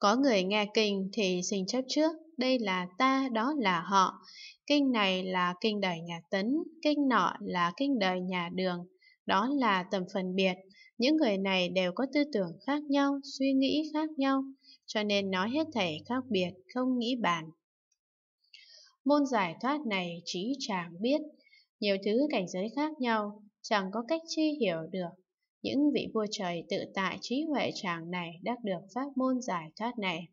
Có người nghe kinh thì xin chấp trước, đây là ta, đó là họ. Kinh này là kinh đời nhà Tấn, kinh nọ là kinh đời nhà Đường, đó là tầm phân biệt. Những người này đều có tư tưởng khác nhau, suy nghĩ khác nhau, cho nên nói hết thảy khác biệt, không nghĩ bàn. Môn giải thoát này trí chàng biết, nhiều thứ cảnh giới khác nhau, chẳng có cách chi hiểu được những vị vua trời tự tại trí huệ tràng này đắc được pháp môn giải thoát này.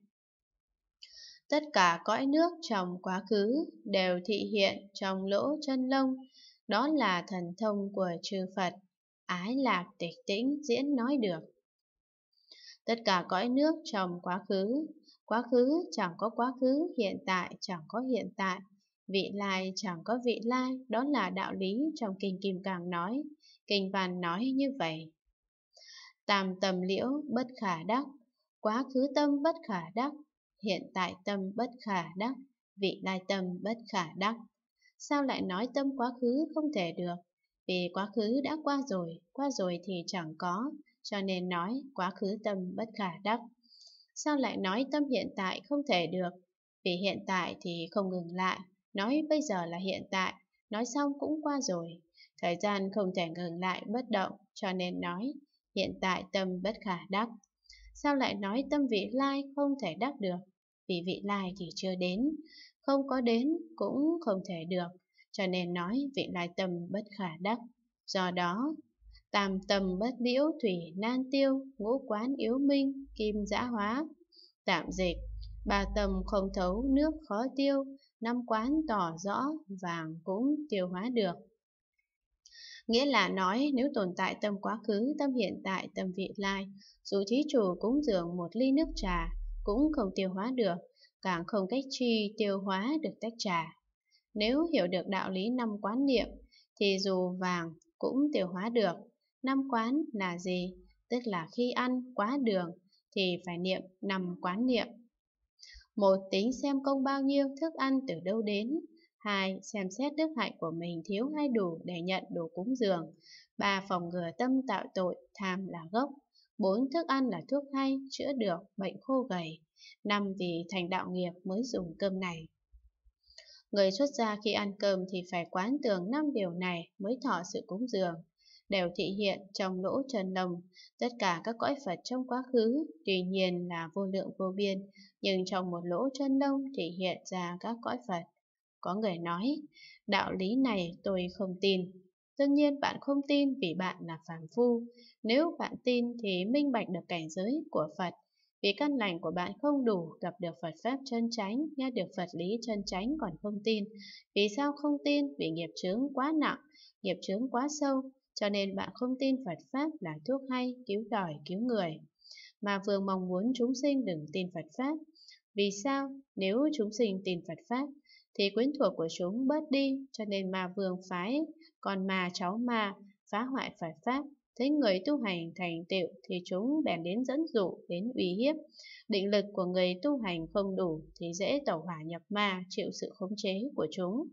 Tất cả cõi nước trong quá khứ đều thị hiện trong lỗ chân lông, đó là thần thông của chư Phật, ái lạc tịch tĩnh diễn nói được. Tất cả cõi nước trong quá khứ, quá khứ chẳng có quá khứ, hiện tại chẳng có hiện tại, vị lai chẳng có vị lai, đó là đạo lý trong Kinh Kim Càng nói, Kinh Văn nói như vậy. Tam tâm liễu bất khả đắc, quá khứ tâm bất khả đắc, hiện tại tâm bất khả đắc, vị lai tâm bất khả đắc. Sao lại nói tâm quá khứ không thể được? Vì quá khứ đã qua rồi, qua rồi thì chẳng có, cho nên nói quá khứ tâm bất khả đắc. Sao lại nói tâm hiện tại không thể được? Vì hiện tại thì không ngừng lại, nói bây giờ là hiện tại, nói xong cũng qua rồi. Thời gian không thể ngừng lại bất động, cho nên nói hiện tại tâm bất khả đắc. Sao lại nói tâm vị lai không thể đắc được? Vì vị lai thì chưa đến, không có đến cũng không thể được, cho nên nói vị lai tâm bất khả đắc. Do đó, tam tâm bất liễu thủy nan tiêu, ngũ quán yếu minh, kim giã hóa. Tạm dịch, ba tâm không thấu nước khó tiêu, năm quán tỏ rõ vàng cũng tiêu hóa được. Nghĩa là nói nếu tồn tại tâm quá khứ, tâm hiện tại, tâm vị lai, dù thí chủ cúng dường một ly nước trà, cũng không tiêu hóa được, càng không cách chi tiêu hóa được tách trà. Nếu hiểu được đạo lý năm quán niệm, thì dù vàng cũng tiêu hóa được. Năm quán là gì? Tức là khi ăn quá đường thì phải niệm năm quán niệm. Một tính xem công bao nhiêu thức ăn từ đâu đến, 2. Xem xét đức hạnh của mình thiếu hay đủ để nhận đồ cúng dường. 3. Phòng ngừa tâm tạo tội, tham là gốc. 4. Thức ăn là thuốc hay, chữa được bệnh khô gầy. 5. Vì thành đạo nghiệp mới dùng cơm này. Người xuất gia khi ăn cơm thì phải quán tưởng năm điều này mới thọ sự cúng dường, đều thị hiện trong lỗ trần lồng, tất cả các cõi Phật trong quá khứ, tuy nhiên là vô lượng vô biên, nhưng trong một lỗ chân lông thể hiện ra các cõi Phật. Có người nói, đạo lý này tôi không tin. Đương nhiên bạn không tin vì bạn là phàm phu. Nếu bạn tin thì minh bạch được cảnh giới của Phật. Vì căn lành của bạn không đủ gặp được Phật Pháp chân chánh, nghe được Phật lý chân chánh còn không tin. Vì sao không tin? Vì nghiệp chướng quá nặng, nghiệp chướng quá sâu, cho nên bạn không tin Phật Pháp là thuốc hay, cứu đòi, cứu người. Mà vừa mong muốn chúng sinh đừng tin Phật Pháp. Vì sao? Nếu chúng sinh tin Phật Pháp, thì quyến thuộc của chúng bớt đi, cho nên ma vương phái, còn ma cháu ma phá hoại Phật Pháp, thấy người tu hành thành tựu thì chúng bèn đến dẫn dụ, đến uy hiếp. Định lực của người tu hành không đủ thì dễ tẩu hỏa nhập ma, chịu sự khống chế của chúng.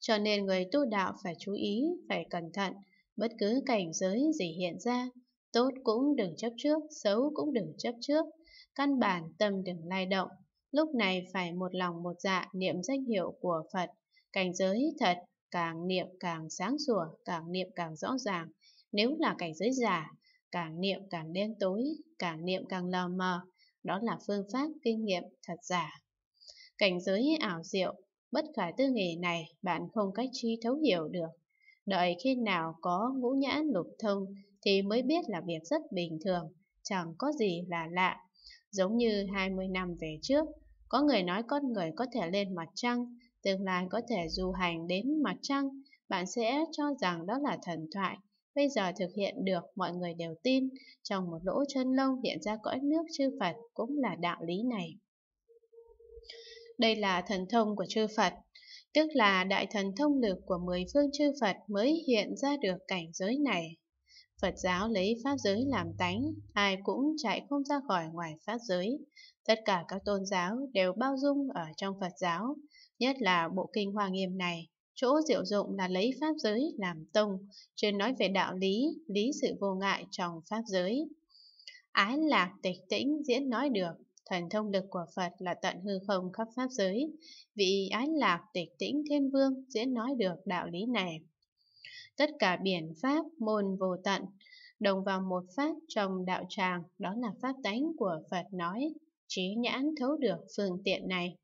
Cho nên người tu đạo phải chú ý, phải cẩn thận, bất cứ cảnh giới gì hiện ra, tốt cũng đừng chấp trước, xấu cũng đừng chấp trước, căn bản tâm đừng lay động, lúc này phải một lòng một dạ niệm danh hiệu của Phật. Cảnh giới thật, càng niệm càng sáng sủa, càng niệm càng rõ ràng. Nếu là cảnh giới giả, càng niệm càng đen tối, càng niệm càng lờ mờ. Đó là phương pháp kinh nghiệm thật giả. Cảnh giới ảo diệu, bất khả tư nghề này bạn không cách chi thấu hiểu được. Đợi khi nào có ngũ nhãn lục thông thì mới biết là việc rất bình thường, chẳng có gì là lạ. Giống như 20 năm về trước, có người nói con người có thể lên mặt trăng, tương lai có thể du hành đến mặt trăng, bạn sẽ cho rằng đó là thần thoại. Bây giờ thực hiện được, mọi người đều tin, trong một lỗ chân lông hiện ra cõi nước chư Phật cũng là đạo lý này. Đây là thần thông của chư Phật, tức là đại thần thông lực của mười phương chư Phật mới hiện ra được cảnh giới này. Phật giáo lấy Pháp giới làm tánh, ai cũng chạy không ra khỏi ngoài Pháp giới. Tất cả các tôn giáo đều bao dung ở trong Phật giáo, nhất là bộ kinh Hoa Nghiêm này. Chỗ diệu dụng là lấy Pháp giới làm tông, chưa nói về đạo lý, lý sự vô ngại trong Pháp giới. Ái lạc tịch tĩnh diễn nói được, thần thông lực của Phật là tận hư không khắp Pháp giới. Vị ái lạc tịch tĩnh thiên vương diễn nói được đạo lý này tất cả biển pháp môn vô tận, đồng vào một pháp trong đạo tràng, đó là pháp tánh của Phật nói, trí nhãn thấu được phương tiện này.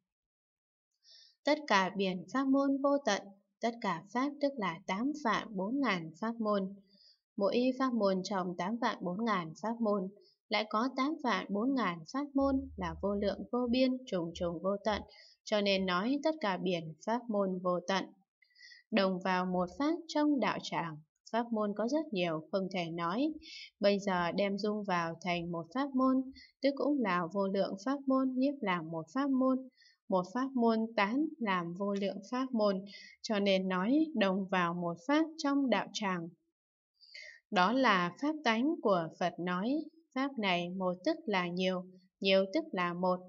Tất cả biển pháp môn vô tận, tất cả pháp tức là tám vạn bốn ngàn pháp môn. Mỗi pháp môn trong tám vạn bốn ngàn pháp môn, lại có tám vạn bốn ngàn pháp môn là vô lượng vô biên trùng trùng vô tận, cho nên nói tất cả biển pháp môn vô tận đồng vào một phát trong đạo tràng. Pháp môn có rất nhiều, không thể nói. Bây giờ đem dung vào thành một pháp môn, tức cũng là vô lượng pháp môn, nhiếp làm một pháp môn. Một pháp môn tán làm vô lượng pháp môn, cho nên nói đồng vào một pháp trong đạo tràng. Đó là pháp tánh của Phật nói, pháp này một tức là nhiều, nhiều tức là một,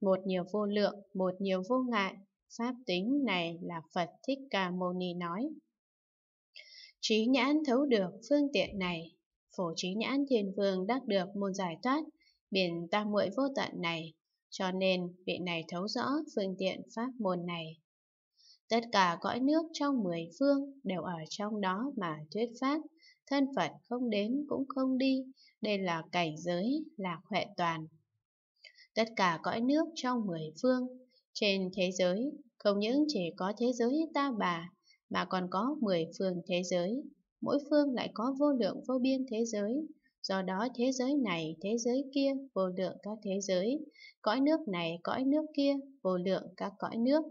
một nhiều vô lượng, một nhiều vô ngại, Pháp tính này là Phật Thích Ca Mâu Ni nói. Trí nhãn thấu được phương tiện này, phổ trí nhãn thiên vương đắc được môn giải thoát, biển tam muội vô tận này, cho nên vị này thấu rõ phương tiện pháp môn này. Tất cả cõi nước trong mười phương đều ở trong đó mà thuyết pháp, thân Phật không đến cũng không đi, đây là cảnh giới lạc huệ toàn. Tất cả cõi nước trong mười phương trên thế giới, không những chỉ có thế giới ta bà, mà còn có 10 phương thế giới. Mỗi phương lại có vô lượng vô biên thế giới, do đó thế giới này, thế giới kia, vô lượng các thế giới, cõi nước này, cõi nước kia, vô lượng các cõi nước,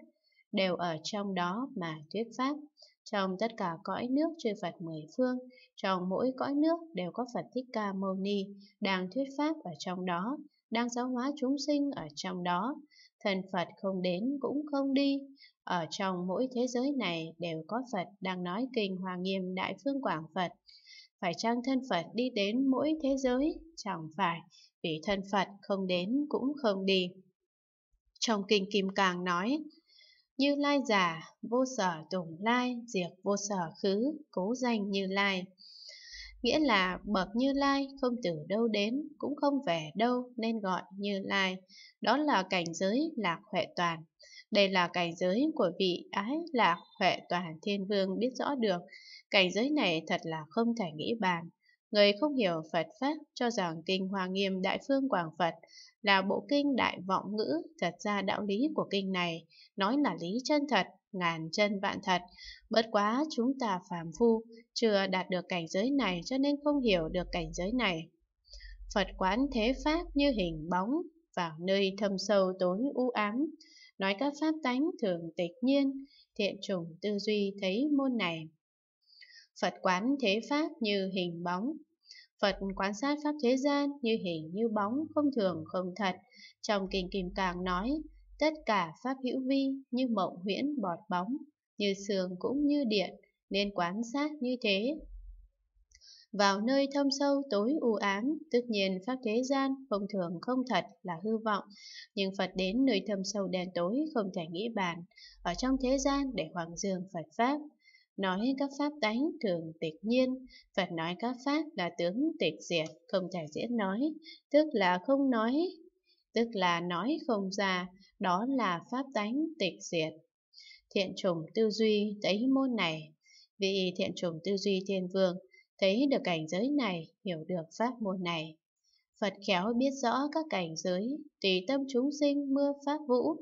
đều ở trong đó mà thuyết pháp. Trong tất cả cõi nước chư Phật mười phương, trong mỗi cõi nước đều có Phật Thích Ca Mâu Ni đang thuyết pháp ở trong đó, đang giáo hóa chúng sinh ở trong đó, Thần Phật không đến cũng không đi. Ở trong mỗi thế giới này đều có Phật đang nói kinh Hòa Nghiêm Đại Phương Quảng Phật. Phải chăng thân Phật đi đến mỗi thế giới? Chẳng phải, vì thân Phật không đến cũng không đi. Trong kinh Kim Càng nói, Như Lai giả, vô sở tùng lai, diệt vô sở khứ, cố danh Như Lai nghĩa là bậc Như Lai không từ đâu đến, cũng không về đâu nên gọi Như Lai. Đó là cảnh giới lạc huệ toàn. Đây là cảnh giới của vị ái lạc huệ toàn thiên vương biết rõ được. Cảnh giới này thật là không thể nghĩ bàn. Người không hiểu Phật Pháp cho rằng Kinh Hoa Nghiêm Đại Phương Quảng Phật là bộ kinh đại vọng ngữ, thật ra đạo lý của kinh này, nói là lý chân thật ngàn chân vạn thật. Bất quá chúng ta phàm phu, chưa đạt được cảnh giới này cho nên không hiểu được cảnh giới này. Phật quán thế pháp như hình bóng, vào nơi thâm sâu tối u ám. Nói các pháp tánh thường tịch nhiên, thiện chủng tư duy thấy môn này. Phật quán thế pháp như hình bóng, Phật quan sát pháp thế gian như hình như bóng, không thường không thật. Trong kinh Kim Cang nói, Tất cả pháp hữu vi như mộng huyễn bọt bóng, như sương cũng như điện, nên quán sát như thế. Vào nơi thâm sâu tối u ám, tất nhiên pháp thế gian không thường không thật là hư vọng, nhưng Phật đến nơi thâm sâu đen tối không thể nghĩ bàn, ở trong thế gian để hoàng dương Phật Pháp. Nói các pháp tánh thường tịch nhiên, Phật nói các pháp là tướng tịch diệt, không thể diễn nói, tức là không nói, tức là nói không ra, đó là pháp tánh tịch diệt. Thiện trùng tư duy thấy môn này, vì thiện trùng tư duy thiên vương, thấy được cảnh giới này, hiểu được pháp môn này. Phật khéo biết rõ các cảnh giới, tùy tâm chúng sinh mưa pháp vũ.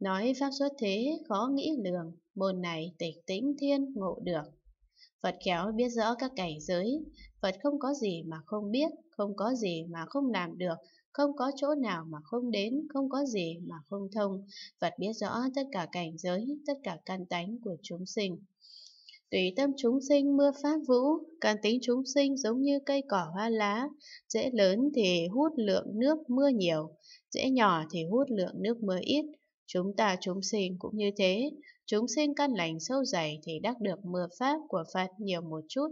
Nói pháp xuất thế khó nghĩ lường, môn này tịch tĩnh thiên ngộ được. Phật khéo biết rõ các cảnh giới, Phật không có gì mà không biết, không có gì mà không làm được, không có chỗ nào mà không đến, không có gì mà không thông. Phật biết rõ tất cả cảnh giới, tất cả căn tánh của chúng sinh. Tùy tâm chúng sinh mưa pháp vũ, căn tính chúng sinh giống như cây cỏ hoa lá, dễ lớn thì hút lượng nước mưa nhiều, dễ nhỏ thì hút lượng nước mưa ít. Chúng ta chúng sinh cũng như thế, chúng sinh căn lành sâu dày thì đắc được mưa pháp của Phật nhiều một chút,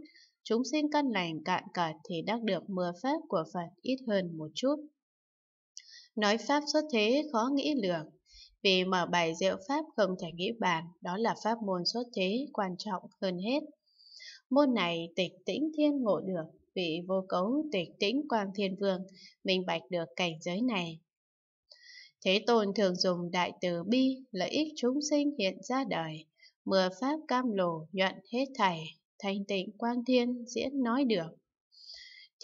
chúng sinh căn lành cạn cỏi thì đắc được mưa pháp của Phật ít hơn một chút. Nói pháp xuất thế khó nghĩ lường, vì mở bài diệu pháp không thể nghĩ bàn, đó là pháp môn xuất thế quan trọng hơn hết. Môn này tịch tĩnh thiên ngộ được, vị vô cấu tịch tĩnh quang thiên vương, minh bạch được cảnh giới này. Thế Tôn thường dùng đại từ bi, lợi ích chúng sinh hiện ra đời, mưa pháp cam lồ nhuận hết thảy thanh tịnh quang thiên diễn nói được.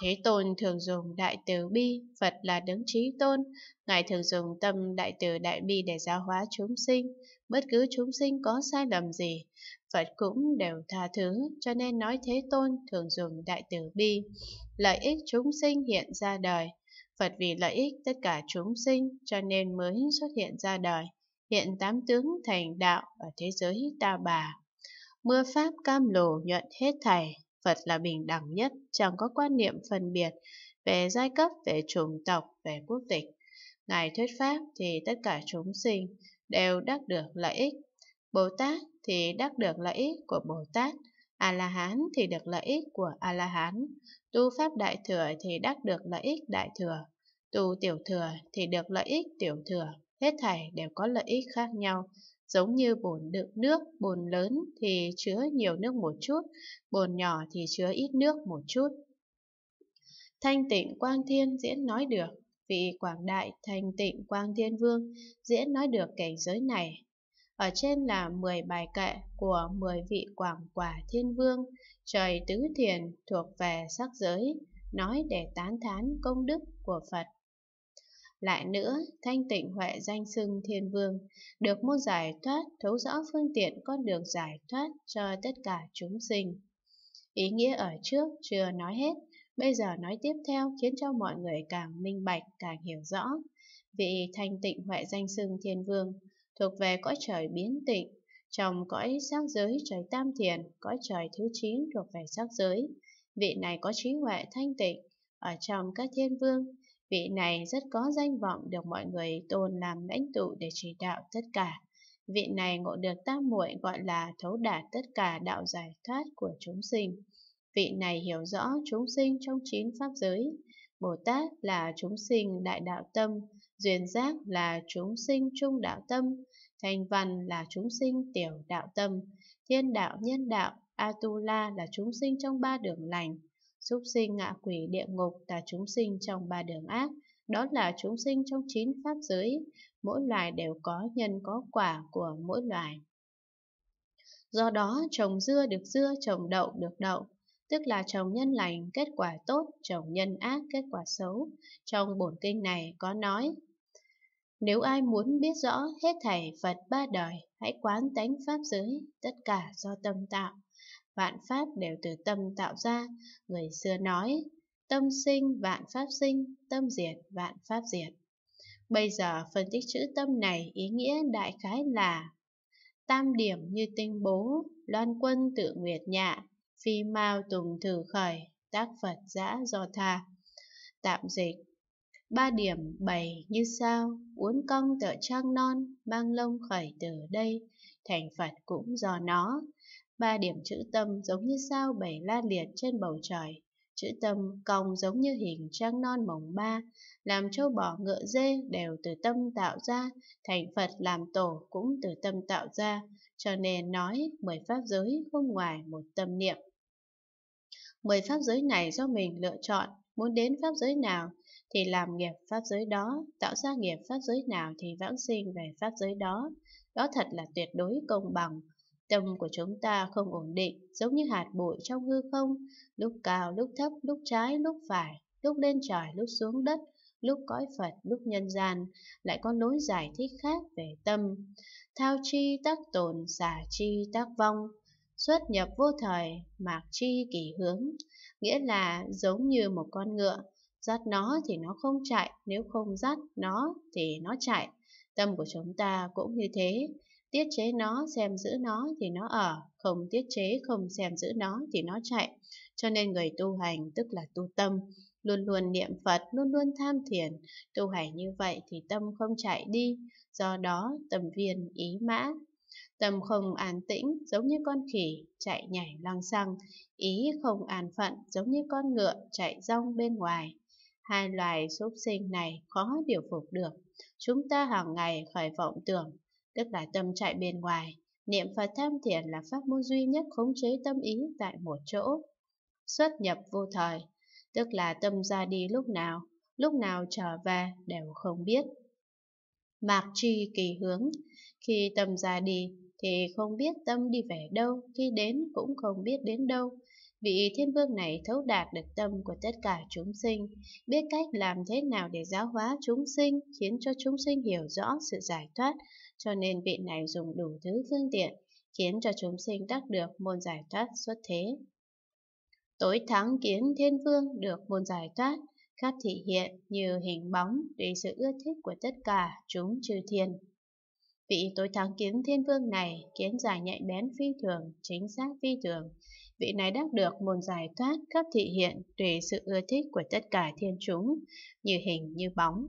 Thế Tôn thường dùng đại từ bi, Phật là đấng trí tôn, Ngài thường dùng tâm đại từ đại bi để giáo hóa chúng sinh, bất cứ chúng sinh có sai lầm gì, Phật cũng đều tha thứ, cho nên nói Thế Tôn thường dùng đại từ bi, lợi ích chúng sinh hiện ra đời. Phật vì lợi ích tất cả chúng sinh cho nên mới xuất hiện ra đời, hiện tám tướng thành đạo ở thế giới ta bà. Mưa Pháp cam lồ nhuận hết thảy, Phật là bình đẳng nhất, chẳng có quan niệm phân biệt về giai cấp, về chủng tộc, về quốc tịch. Ngài thuyết Pháp thì tất cả chúng sinh đều đắc được lợi ích. Bồ Tát thì đắc được lợi ích của Bồ Tát. A-la-hán thì được lợi ích của A-la-hán. Tu Pháp Đại Thừa thì đắc được lợi ích Đại Thừa. Tu Tiểu Thừa thì được lợi ích Tiểu Thừa. Hết thảy đều có lợi ích khác nhau, giống như bồn đựng nước, bồn lớn thì chứa nhiều nước một chút, bồn nhỏ thì chứa ít nước một chút. Thanh tịnh quang thiên diễn nói được, vị quảng đại thanh tịnh quang thiên vương diễn nói được cảnh giới này. Ở trên là 10 bài kệ của 10 vị quảng quả thiên vương, trời tứ thiền thuộc về sắc giới, nói để tán thán công đức của Phật. Lại nữa, thanh tịnh huệ danh xưng thiên vương, được môn giải thoát, thấu rõ phương tiện con đường giải thoát cho tất cả chúng sinh. Ý nghĩa ở trước chưa nói hết, bây giờ nói tiếp theo khiến cho mọi người càng minh bạch, càng hiểu rõ. Vị thanh tịnh huệ danh xưng thiên vương, thuộc về cõi trời biến tịnh, trong cõi sắc giới trời tam thiền, cõi trời thứ chín thuộc về sắc giới. Vị này có trí huệ thanh tịnh, ở trong các thiên vương, Vị này rất có danh vọng được mọi người tôn làm lãnh tụ để chỉ đạo tất cả. Vị này ngộ được tam muội gọi là thấu đạt tất cả đạo giải thoát của chúng sinh. Vị này hiểu rõ chúng sinh trong chín pháp giới. Bồ Tát là chúng sinh đại đạo tâm, duyên giác là chúng sinh trung đạo tâm, thành văn là chúng sinh tiểu đạo tâm, thiên đạo nhân đạo, Atula là chúng sinh trong ba đường lành, súc sinh ngạ quỷ địa ngục là chúng sinh trong ba đường ác, đó là chúng sinh trong chín pháp giới, mỗi loài đều có nhân có quả của mỗi loài. Do đó, trồng dưa được dưa, trồng đậu được đậu, tức là trồng nhân lành kết quả tốt, trồng nhân ác kết quả xấu. Trong bổn kinh này có nói, nếu ai muốn biết rõ hết thảy Phật ba đời, hãy quán tánh pháp giới, tất cả do tâm tạo vạn pháp đều từ tâm tạo ra. Người xưa nói, tâm sinh vạn pháp sinh, tâm diệt vạn pháp diệt. Bây giờ phân tích chữ tâm này ý nghĩa đại khái là Tam điểm như tinh bố, loan quân tự nguyệt nhạ, phi mau tùng thử khởi, tác Phật giã do tha. Tạm dịch Ba điểm bày như sao, uốn cong tựa trang non, mang lông khởi từ đây, thành Phật cũng do nó. Ba điểm chữ tâm giống như sao bày la liệt trên bầu trời, chữ tâm cong giống như hình trang non mồng ba, làm châu bò ngựa dê đều từ tâm tạo ra, thành Phật làm tổ cũng từ tâm tạo ra, cho nên nói mười pháp giới không ngoài một tâm niệm. Mười pháp giới này do mình lựa chọn, muốn đến pháp giới nào thì làm nghiệp pháp giới đó, tạo ra nghiệp pháp giới nào thì vãng sinh về pháp giới đó. Đó thật là tuyệt đối công bằng. Tâm của chúng ta không ổn định, giống như hạt bụi trong hư không, lúc cao, lúc thấp, lúc trái, lúc phải, lúc lên trời, lúc xuống đất, lúc cõi Phật, lúc nhân gian, lại có lối giải thích khác về tâm. Thao chi tác tồn, xả chi tác vong, xuất nhập vô thời, mạc chi kỳ hướng, nghĩa là giống như một con ngựa, dắt nó thì nó không chạy, nếu không dắt nó thì nó chạy. Tâm của chúng ta cũng như thế, tiết chế nó, xem giữ nó thì nó ở, không tiết chế, không xem giữ nó thì nó chạy. Cho nên người tu hành tức là tu tâm, luôn luôn niệm Phật, luôn luôn tham thiền, tu hành như vậy thì tâm không chạy đi, do đó tâm viên ý mã. Tâm không an tĩnh giống như con khỉ chạy nhảy lăng xăng, ý không an phận giống như con ngựa chạy rong bên ngoài. Hai loài súc sinh này khó điều phục được. Chúng ta hàng ngày khởi vọng tưởng, tức là tâm chạy bên ngoài. Niệm Phật tham thiền là pháp môn duy nhất khống chế tâm ý tại một chỗ. Xuất nhập vô thời, tức là tâm ra đi lúc nào, lúc nào trở về đều không biết. Mạc tri kỳ hướng, khi tâm ra đi thì không biết tâm đi về đâu, khi đến cũng không biết đến đâu, Vị thiên vương này thấu đạt được tâm của tất cả chúng sinh, biết cách làm thế nào để giáo hóa chúng sinh, khiến cho chúng sinh hiểu rõ sự giải thoát, cho nên vị này dùng đủ thứ phương tiện, khiến cho chúng sinh đắc được môn giải thoát xuất thế. Tối thắng kiến thiên vương được môn giải thoát, khát thị hiện như hình bóng tùy sự ưa thích của tất cả chúng chư thiên. Vị tối thắng kiến thiên vương này kiến giải nhạy bén phi thường, chính xác phi thường, vị này đắc được môn giải thoát khắp thị hiện tùy sự ưa thích của tất cả thiên chúng, như hình như bóng.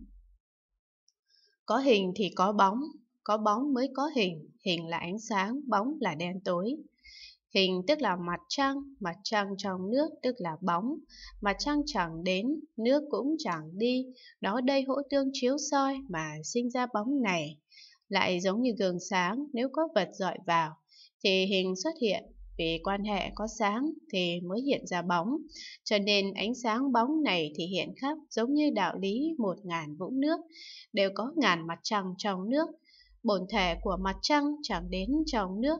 Có hình thì có bóng, có bóng mới có hình, hình là ánh sáng, bóng là đen tối. Hình tức là mặt trăng, mặt trăng trong nước tức là bóng, mặt trăng chẳng đến, nước cũng chẳng đi, đó đây hỗ tương chiếu soi mà sinh ra bóng này. Lại giống như gương sáng, nếu có vật dọi vào, thì hình xuất hiện, vì quan hệ có sáng thì mới hiện ra bóng, cho nên ánh sáng bóng này thì hiện khắp giống như đạo lý một ngàn vũng nước, đều có ngàn mặt trăng trong nước. Bổn thể của mặt trăng chẳng đến trong nước,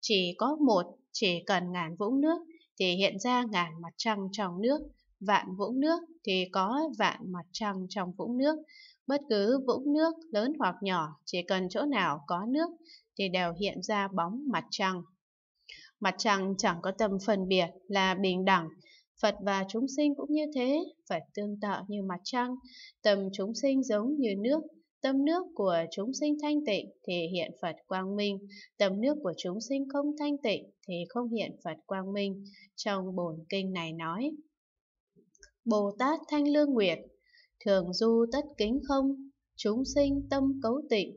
chỉ có một, chỉ cần ngàn vũng nước thì hiện ra ngàn mặt trăng trong nước, vạn vũng nước thì có vạn mặt trăng trong vũng nước. Bất cứ vũng nước lớn hoặc nhỏ, chỉ cần chỗ nào có nước thì đều hiện ra bóng mặt trăng. Mặt trăng chẳng có tâm phân biệt là bình đẳng, Phật và chúng sinh cũng như thế, Phật tương tự như mặt trăng, tâm chúng sinh giống như nước, tâm nước của chúng sinh thanh tịnh thì hiện Phật quang minh, tâm nước của chúng sinh không thanh tịnh thì không hiện Phật quang minh, trong bổn kinh này nói. Bồ Tát Thanh Lương Nguyệt, thường du tất kính không, chúng sinh tâm cấu tịnh,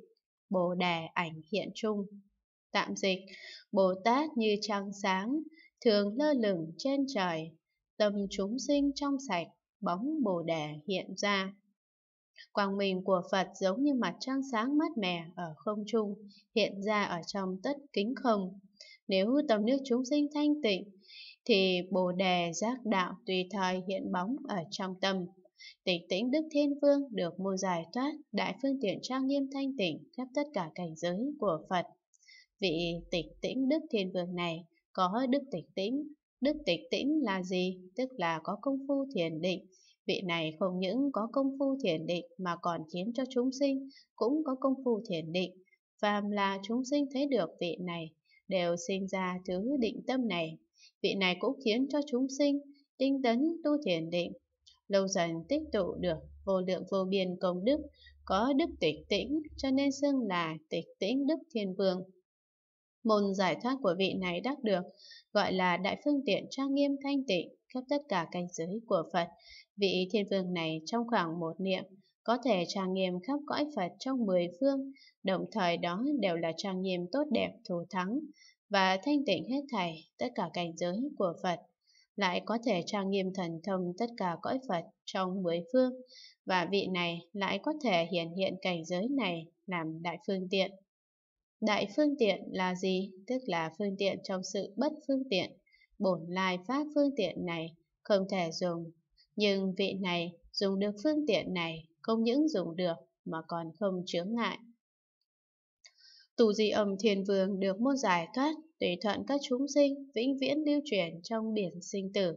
Bồ Đề ảnh hiện trung. Tạm dịch, Bồ Tát như trăng sáng, thường lơ lửng trên trời, tâm chúng sinh trong sạch, bóng Bồ Đề hiện ra. Quang minh của Phật giống như mặt trăng sáng mát mẻ ở không trung, hiện ra ở trong tất kính không. Nếu tâm nước chúng sinh thanh tịnh, thì Bồ Đề giác đạo tùy thời hiện bóng ở trong tâm. Tịnh tĩnh Đức Thiên Vương được mô giải thoát, đại phương tiện trang nghiêm thanh tịnh khắp tất cả cảnh giới của Phật. Vị tịch tĩnh Đức Thiên Vương này có đức tịch tĩnh. Đức tịch tĩnh là gì? Tức là có công phu thiền định. Vị này không những có công phu thiền định mà còn khiến cho chúng sinh cũng có công phu thiền định. Phàm là chúng sinh thấy được vị này đều sinh ra thứ định tâm này. Vị này cũng khiến cho chúng sinh tinh tấn tu thiền định. Lâu dần tích tụ được vô lượng vô biên công đức, có đức tịch tĩnh cho nên xưng là tịch tĩnh đức thiên vương. Môn giải thoát của vị này đắc được, gọi là đại phương tiện trang nghiêm thanh tịnh khắp tất cả cảnh giới của Phật. Vị thiên vương này trong khoảng một niệm, có thể trang nghiêm khắp cõi Phật trong mười phương, đồng thời đó đều là trang nghiêm tốt đẹp thù thắng và thanh tịnh hết thảy tất cả cảnh giới của Phật, lại có thể trang nghiêm thần thông tất cả cõi Phật trong mười phương, và vị này lại có thể hiện hiện cảnh giới này làm đại phương tiện. Đại phương tiện là gì? Tức là phương tiện trong sự bất phương tiện. Bổn lai pháp phương tiện này không thể dùng. Nhưng vị này dùng được phương tiện này không những dùng được mà còn không chướng ngại. Tù di âm thiền vương được môn giải thoát, tùy thuận các chúng sinh, vĩnh viễn lưu truyền trong biển sinh tử.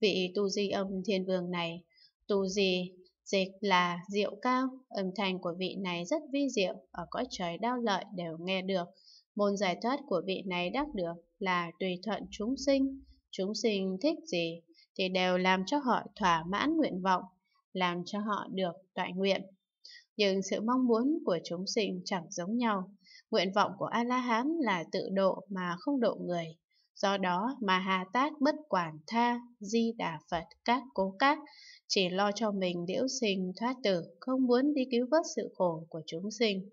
Vị tù di âm thiên vương này, tù di Dịch là rượu cao, âm thanh của vị này rất vi diệu, ở cõi trời đau lợi đều nghe được. Môn giải thoát của vị này đắc được là tùy thuận chúng sinh. Chúng sinh thích gì thì đều làm cho họ thỏa mãn nguyện vọng, làm cho họ được tọa nguyện. Nhưng sự mong muốn của chúng sinh chẳng giống nhau. Nguyện vọng của A-la-hán là tự độ mà không độ người. Do đó mà Hà Tát bất quản tha, di đà Phật các cố các, chỉ lo cho mình liễu sinh thoát tử, không muốn đi cứu vớt sự khổ của chúng sinh.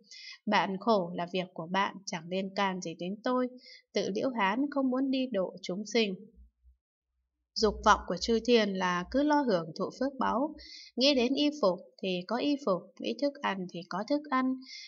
Bạn khổ là việc của bạn, chẳng liên can gì đến tôi, tự liễu hán không muốn đi độ chúng sinh. Dục vọng của chư thiên là cứ lo hưởng thụ phước báu, nghĩ đến y phục thì có y phục, nghĩ thức ăn thì có thức ăn,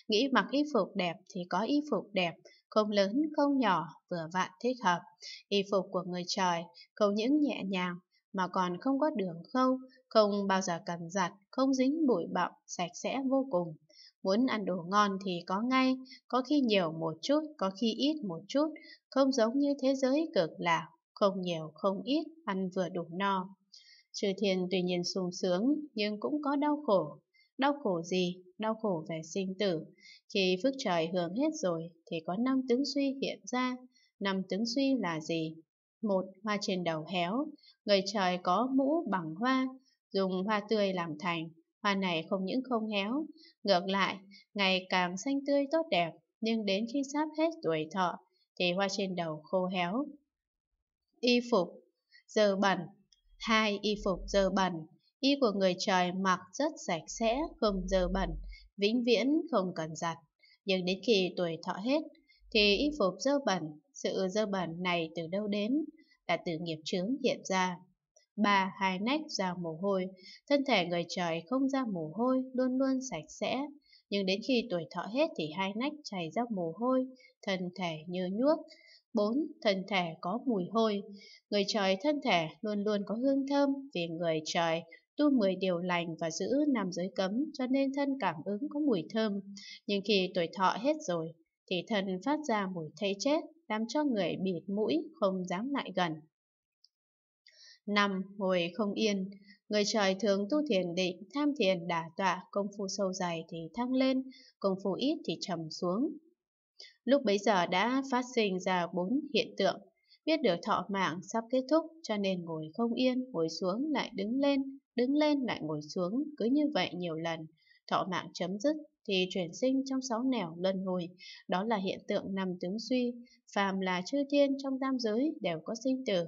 nghĩ mặc y phục đẹp thì có y phục đẹp, không lớn không nhỏ, vừa vạn thích hợp. Y phục của người trời không những nhẹ nhàng mà còn không có đường khâu, không bao giờ cần giặt, không dính bụi bặm, sạch sẽ vô cùng. Muốn ăn đồ ngon thì có ngay, có khi nhiều một chút, có khi ít một chút, không giống như thế giới cực lạc, không nhiều không ít, ăn vừa đủ no. Trừ Thiên tuy nhiên sung sướng, nhưng cũng có đau khổ. Đau khổ gì? Đau khổ về sinh tử. Khi phước trời hưởng hết rồi, thì có năm tướng suy hiện ra. Năm tướng suy là gì? Một, hoa trên đầu héo. Người trời có mũ bằng hoa, dùng hoa tươi làm thành. Hoa này không những không héo, ngược lại, ngày càng xanh tươi tốt đẹp, nhưng đến khi sắp hết tuổi thọ, thì hoa trên đầu khô héo. Y phục, dơ bẩn. Hai, y phục dơ bẩn. Y của người trời mặc rất sạch sẽ, không dơ bẩn, vĩnh viễn không cần giặt. Nhưng đến khi tuổi thọ hết, thì y phục dơ bẩn, sự dơ bẩn này từ đâu đến, là từ nghiệp chướng hiện ra. Bà hai nách ra mồ hôi, thân thể người trời không ra mồ hôi, luôn luôn sạch sẽ. Nhưng đến khi tuổi thọ hết thì hai nách chảy ra mồ hôi, thân thể như nhuốc. 4. Thân thể có mùi hôi Người trời thân thể luôn luôn có hương thơm vì người trời tu 10 điều lành và giữ nằm giới cấm cho nên thân cảm ứng có mùi thơm. Nhưng khi tuổi thọ hết rồi thì thân phát ra mùi thây chết làm cho người bịt mũi không dám lại gần. Năm, hồi không yên, người trời thường tu thiền định, tham thiền đả tọa, công phu sâu dày thì thăng lên, công phu ít thì trầm xuống. Lúc bấy giờ đã phát sinh ra bốn hiện tượng, biết được thọ mạng sắp kết thúc cho nên ngồi không yên, ngồi xuống lại đứng lên, đứng lên lại ngồi xuống, cứ như vậy nhiều lần. Thọ mạng chấm dứt thì chuyển sinh trong sáu nẻo luân hồi, đó là hiện tượng nằm tướng suy, phàm là chư thiên trong tam giới đều có sinh tử,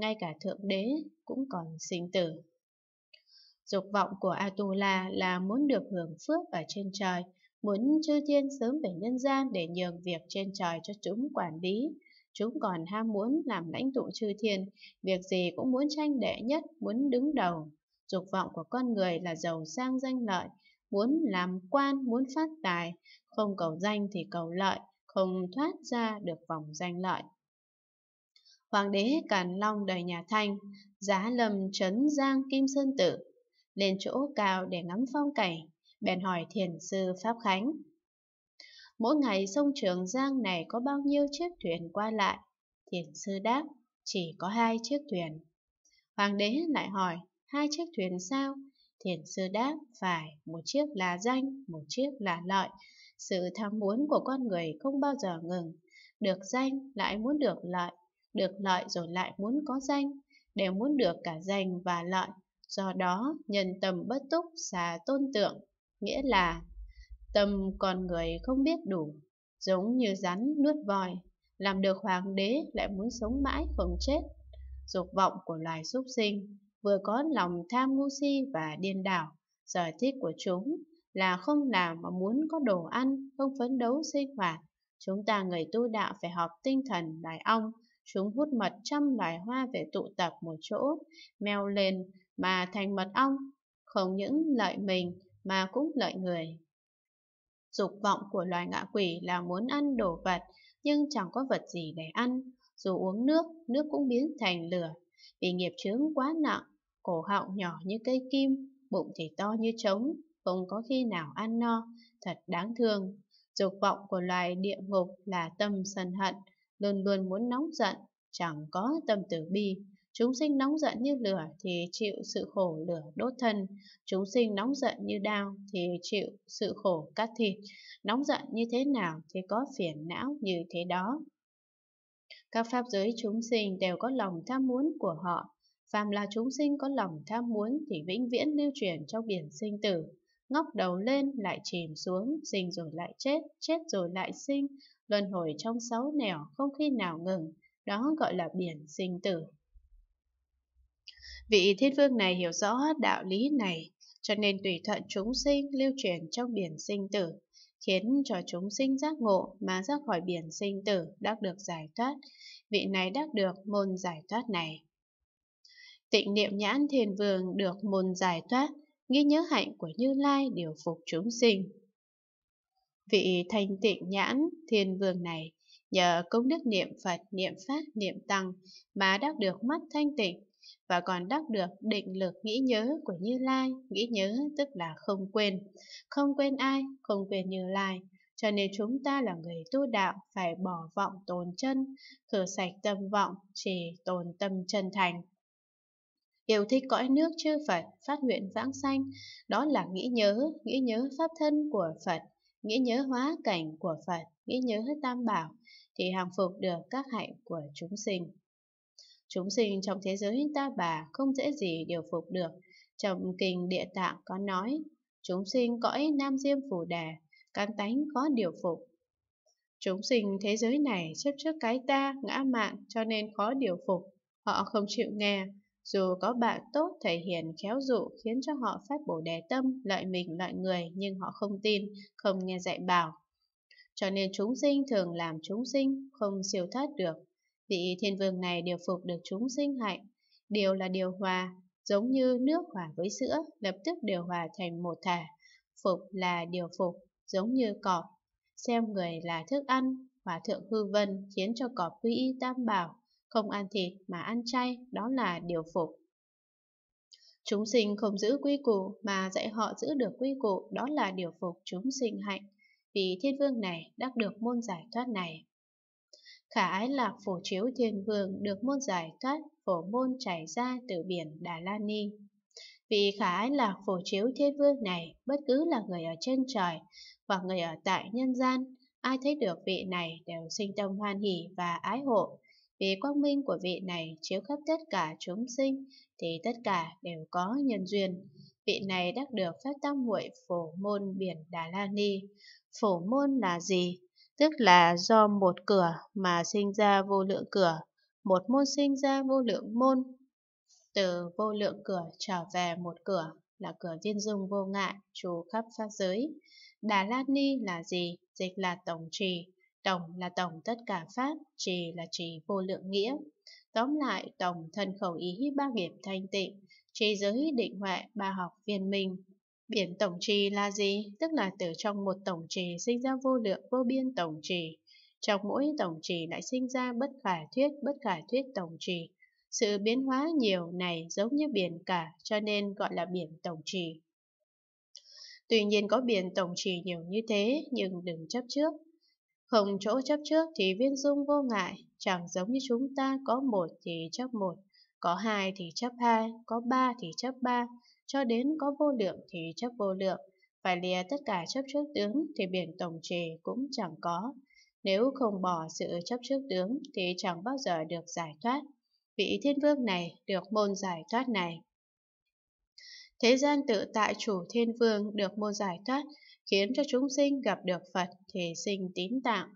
ngay cả Thượng Đế cũng còn sinh tử. Dục vọng của Atula là muốn được hưởng phước ở trên trời, muốn chư thiên sớm về nhân gian để nhường việc trên trời cho chúng quản lý. Chúng còn ham muốn làm lãnh tụ chư thiên, việc gì cũng muốn tranh đệ nhất, muốn đứng đầu. Dục vọng của con người là giàu sang danh lợi, muốn làm quan, muốn phát tài, không cầu danh thì cầu lợi, không thoát ra được vòng danh lợi hoàng đế Càn Long đời nhà Thanh, giá lầm trấn Giang Kim Sơn Tử, lên chỗ cao để ngắm phong cảnh, bèn hỏi thiền sư Pháp Khánh. Mỗi ngày sông Trường Giang này có bao nhiêu chiếc thuyền qua lại? Thiền sư đáp, chỉ có hai chiếc thuyền. Hoàng đế lại hỏi, hai chiếc thuyền sao? Thiền sư đáp, phải, một chiếc là danh, một chiếc là lợi. Sự tham muốn của con người không bao giờ ngừng, được danh lại muốn được lợi, được lợi rồi lại muốn có danh, đều muốn được cả danh và lợi, do đó nhân tâm bất túc xà tôn tượng, nghĩa là tâm con người không biết đủ, giống như rắn nuốt vòi, làm được hoàng đế lại muốn sống mãi không chết. Dục vọng của loài súc sinh vừa có lòng tham ngu si và điên đảo, sở thích của chúng là không làm mà muốn có đồ ăn, không phấn đấu sinh hoạt. Chúng ta người tu đạo phải học tinh thần, đại ông. Chúng hút mật trăm loài hoa về tụ tập một chỗ, mèo lên mà thành mật ong, không những lợi mình mà cũng lợi người. Dục vọng của loài ngạ quỷ là muốn ăn đồ vật, nhưng chẳng có vật gì để ăn. Dù uống nước, nước cũng biến thành lửa. Vì nghiệp chướng quá nặng, cổ họng nhỏ như cây kim, bụng thì to như trống, không có khi nào ăn no, thật đáng thương. Dục vọng của loài địa ngục là tâm sân hận, luôn luôn muốn nóng giận, chẳng có tâm tử bi. Chúng sinh nóng giận như lửa thì chịu sự khổ lửa đốt thân, chúng sinh nóng giận như đao thì chịu sự khổ cắt thịt, nóng giận như thế nào thì có phiền não như thế đó. Các pháp giới chúng sinh đều có lòng tham muốn của họ, phàm là chúng sinh có lòng tham muốn thì vĩnh viễn lưu truyền trong biển sinh tử, ngóc đầu lên lại chìm xuống, sinh rồi lại chết, chết rồi lại sinh, luân hồi trong sáu nẻo không khi nào ngừng, đó gọi là biển sinh tử. Vị thiết vương này hiểu rõ đạo lý này, cho nên tùy thuận chúng sinh lưu truyền trong biển sinh tử, khiến cho chúng sinh giác ngộ mà ra khỏi biển sinh tử đã được giải thoát, vị này đắc được môn giải thoát này. Tịnh niệm nhãn thiền vương được môn giải thoát, ghi nhớ hạnh của Như Lai điều phục chúng sinh. Vị thanh tịnh nhãn thiên vương này nhờ công đức niệm Phật, niệm Pháp, niệm Tăng mà đắc được mắt thanh tịnh và còn đắc được định lực nghĩ nhớ của Như Lai, nghĩ nhớ tức là không quên, không quên ai, không quên Như Lai. Cho nên chúng ta là người tu đạo phải bỏ vọng tồn chân, khử sạch tâm vọng, chỉ tồn tâm chân thành. Yêu thích cõi nước chư Phật, phát nguyện vãng sanh, đó là nghĩ nhớ, nghĩ nhớ pháp thân của Phật, Nghĩ nhớ hóa cảnh của Phật, nghĩ nhớ hết Tam Bảo thì hàng phục được các hạnh của chúng sinh. Chúng sinh trong thế giới ta bà không dễ gì điều phục được. Trong kinh địa tạng có nói, chúng sinh cõi nam diêm phù đà, căn tánh khó điều phục. Chúng sinh thế giới này chấp trước cái ta ngã mạng cho nên khó điều phục, họ không chịu nghe, dù có bạn tốt thể hiện khéo dụ khiến cho họ phát bổ đề tâm, lợi mình lợi người nhưng họ không tin, không nghe dạy bảo. Cho nên chúng sinh thường làm chúng sinh, không siêu thoát được. Vị thiên vương này điều phục được chúng sinh hạnh, điều là điều hòa, giống như nước hòa với sữa, lập tức điều hòa thành một thể. Phục là điều phục, giống như cọp, xem người là thức ăn, hòa thượng hư vân khiến cho cọp quy y tam bảo không ăn thịt mà ăn chay, đó là điều phục. Chúng sinh không giữ quy củ mà dạy họ giữ được quy củ, đó là điều phục chúng sinh hạnh, vì thiên vương này đắc được môn giải thoát này. Khả ái lạc phổ chiếu thiên vương được môn giải thoát phổ môn chảy ra từ biển Đà La Ni. Vì khả ái lạc phổ chiếu thiên vương này, bất cứ là người ở trên trời hoặc người ở tại nhân gian, ai thấy được vị này đều sinh tâm hoan hỷ và ái hộ, vì quang minh của vị này chiếu khắp tất cả chúng sinh, thì tất cả đều có nhân duyên. Vị này đắc được phát tâm huệ phổ môn biển Đà La Ni. Phổ môn là gì? Tức là do một cửa mà sinh ra vô lượng cửa, một môn sinh ra vô lượng môn. Từ vô lượng cửa trở về một cửa là cửa viên dung vô ngại, trù khắp pháp giới. Đà La Ni là gì? Dịch là tổng trì. Tổng là tổng tất cả pháp, trì là trì vô lượng nghĩa. Tóm lại, tổng thân khẩu ý ba nghiệp thanh tịnh, trì giới định huệ ba học viên minh. Biển tổng trì là gì? Tức là từ trong một tổng trì sinh ra vô lượng vô biên tổng trì. Trong mỗi tổng trì lại sinh ra bất khả thuyết, bất khả thuyết tổng trì. Sự biến hóa nhiều này giống như biển cả, cho nên gọi là biển tổng trì. Tuy nhiên có biển tổng trì nhiều như thế, nhưng đừng chấp trước. Không chỗ chấp trước thì viên dung vô ngại, chẳng giống như chúng ta có một thì chấp một, có hai thì chấp hai, có ba thì chấp ba, cho đến có vô lượng thì chấp vô lượng. Phải lìa tất cả chấp trước tướng thì biển tổng trì cũng chẳng có. Nếu không bỏ sự chấp trước tướng thì chẳng bao giờ được giải thoát. Vị thiên vương này được môn giải thoát này Thế gian tự tại chủ thiên vương được môn giải thoát, khiến cho chúng sinh gặp được Phật thì sinh tín tạng.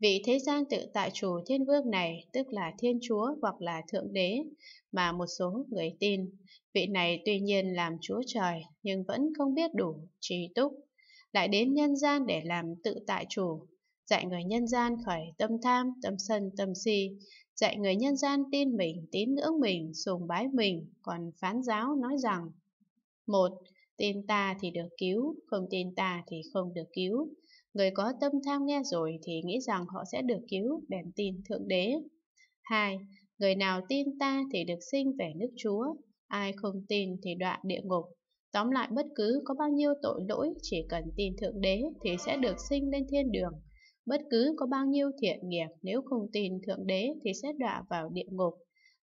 Vị thế gian tự tại chủ thiên vương này tức là thiên chúa hoặc là thượng đế mà một số người tin. Vị này tuy nhiên làm chúa trời nhưng vẫn không biết đủ trí túc. Lại đến nhân gian để làm tự tại chủ, dạy người nhân gian khỏi tâm tham, tâm sân, tâm si, dạy người nhân gian tin mình, tín ngưỡng mình, sùng bái mình, còn phán giáo nói rằng 1. Tin ta thì được cứu, không tin ta thì không được cứu. Người có tâm tham nghe rồi thì nghĩ rằng họ sẽ được cứu, bèn tin Thượng Đế. 2. Người nào tin ta thì được sinh về nước Chúa, ai không tin thì đoạn địa ngục. Tóm lại bất cứ có bao nhiêu tội lỗi chỉ cần tin Thượng Đế thì sẽ được sinh lên thiên đường. Bất cứ có bao nhiêu thiện nghiệp nếu không tin Thượng Đế thì sẽ đọa vào địa ngục.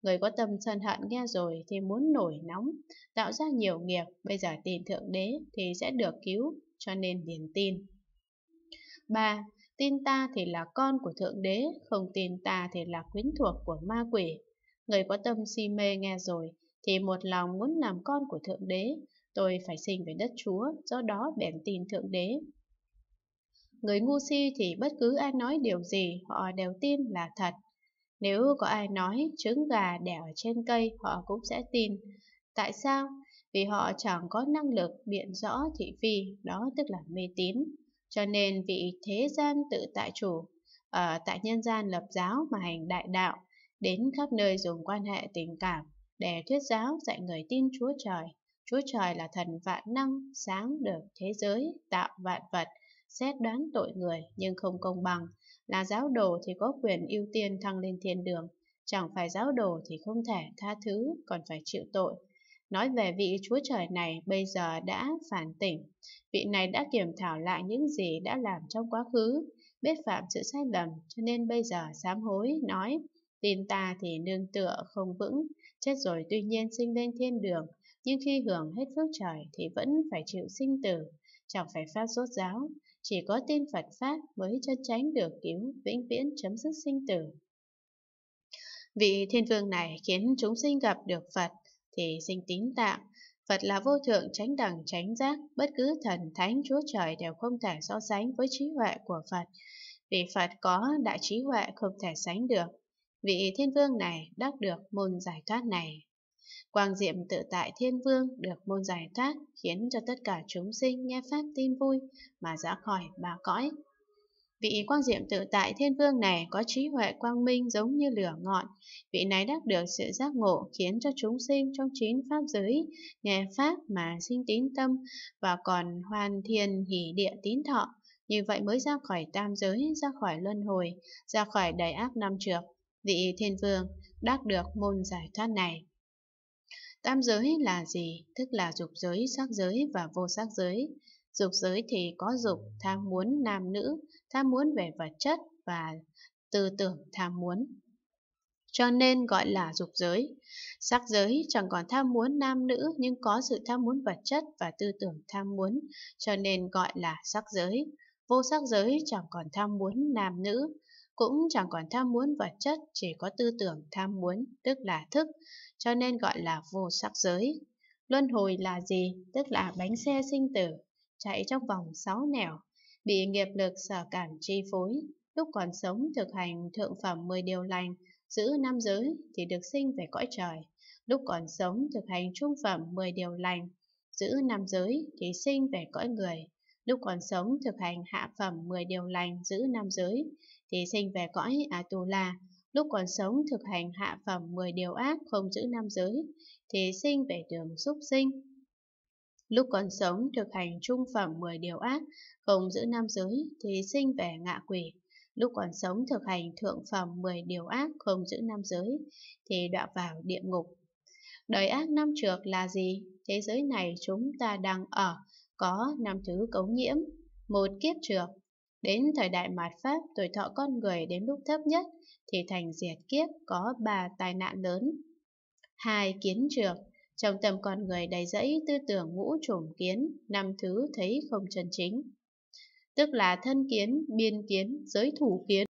Người có tâm sân hận nghe rồi thì muốn nổi nóng, tạo ra nhiều nghiệp, bây giờ tin Thượng Đế thì sẽ được cứu, cho nên liền tin. 3. Tin ta thì là con của Thượng Đế, không tin ta thì là quyến thuộc của ma quỷ. Người có tâm si mê nghe rồi thì một lòng muốn làm con của Thượng Đế, tôi phải sinh về đất Chúa, do đó bèn tin Thượng Đế. Người ngu si thì bất cứ ai nói điều gì họ đều tin là thật, nếu có ai nói trứng gà đẻ ở trên cây họ cũng sẽ tin. Tại sao? Vì họ chẳng có năng lực biện rõ thị phi, đó tức là mê tín. Cho nên vị thế gian tự tại chủ, ở ờ, tại nhân gian lập giáo mà hành đại đạo, đến khắp nơi dùng quan hệ tình cảm để thuyết giáo dạy người tin Chúa Trời. Chúa Trời là thần vạn năng, sáng được thế giới, tạo vạn vật, xét đoán tội người nhưng không công bằng, là giáo đồ thì có quyền ưu tiên thăng lên thiên đường, chẳng phải giáo đồ thì không thể tha thứ còn phải chịu tội. Nói về vị Chúa Trời này bây giờ đã phản tỉnh, vị này đã kiểm thảo lại những gì đã làm trong quá khứ, biết phạm sự sai lầm cho nên bây giờ sám hối, nói, tin ta thì nương tựa không vững, chết rồi tuy nhiên sinh lên thiên đường, nhưng khi hưởng hết phước trời thì vẫn phải chịu sinh tử, chẳng phải phát rốt giáo, chỉ có tin Phật Pháp mới chân tránh được cứu vĩnh viễn chấm dứt sinh tử. Vị thiên vương này khiến chúng sinh gặp được Phật thì sinh tín tạng. Phật là vô thượng tránh đẳng tránh giác, bất cứ thần thánh chúa trời đều không thể so sánh với trí huệ của Phật. Vì Phật có đại trí huệ không thể sánh được. Vị thiên vương này đắc được môn giải thoát này. Quang diệm tự tại thiên vương được môn giải thoát khiến cho tất cả chúng sinh nghe Pháp tin vui mà ra khỏi ba cõi. Vị quang diệm tự tại thiên vương này có trí huệ quang minh giống như lửa ngọn. Vị này đắc được sự giác ngộ khiến cho chúng sinh trong chín pháp giới, nghe pháp mà sinh tín tâm và còn hoàn thiền hỷ địa tín thọ. Như vậy mới ra khỏi tam giới, ra khỏi luân hồi, ra khỏi đầy ác năm trược. Vị thiên vương đắc được môn giải thoát này. Tam giới là gì? Tức là dục giới, sắc giới và vô sắc giới. Dục giới thì có dục, tham muốn nam nữ, tham muốn về vật chất và tư tưởng tham muốn. Cho nên gọi là dục giới. Sắc giới chẳng còn tham muốn nam nữ nhưng có sự tham muốn vật chất và tư tưởng tham muốn, cho nên gọi là sắc giới. Vô sắc giới chẳng còn tham muốn nam nữ, cũng chẳng còn tham muốn vật chất, chỉ có tư tưởng tham muốn, tức là thức, cho nên gọi là vô sắc giới. Luân hồi là gì? Tức là bánh xe sinh tử, chạy trong vòng sáu nẻo, bị nghiệp lực sở cản chi phối. Lúc còn sống thực hành thượng phẩm 10 điều lành, giữ nam giới thì được sinh về cõi trời. Lúc còn sống thực hành trung phẩm 10 điều lành, giữ nam giới thì sinh về cõi người. Lúc còn sống thực hành hạ phẩm 10 điều lành giữ nam giới thì sinh về cõi Atula, lúc còn sống thực hành hạ phẩm 10 điều ác không giữ nam giới, thì sinh về đường súc sinh. Lúc còn sống thực hành trung phẩm 10 điều ác, không giữ nam giới, thì sinh về ngạ quỷ. Lúc còn sống thực hành thượng phẩm 10 điều ác không giữ nam giới, thì đọa vào địa ngục. Đời ác năm trược là gì? Thế giới này chúng ta đang ở, có năm thứ cấu nhiễm. Một kiếp trược, Đến thời đại mạt Pháp, tuổi thọ con người đến lúc thấp nhất thì thành diệt kiếp có ba tai nạn lớn. Hai kiến trường Trong tâm con người đầy dẫy tư tưởng ngũ trùng kiến, năm thứ thấy không chân chính. Tức là thân kiến, biên kiến, giới thủ kiến.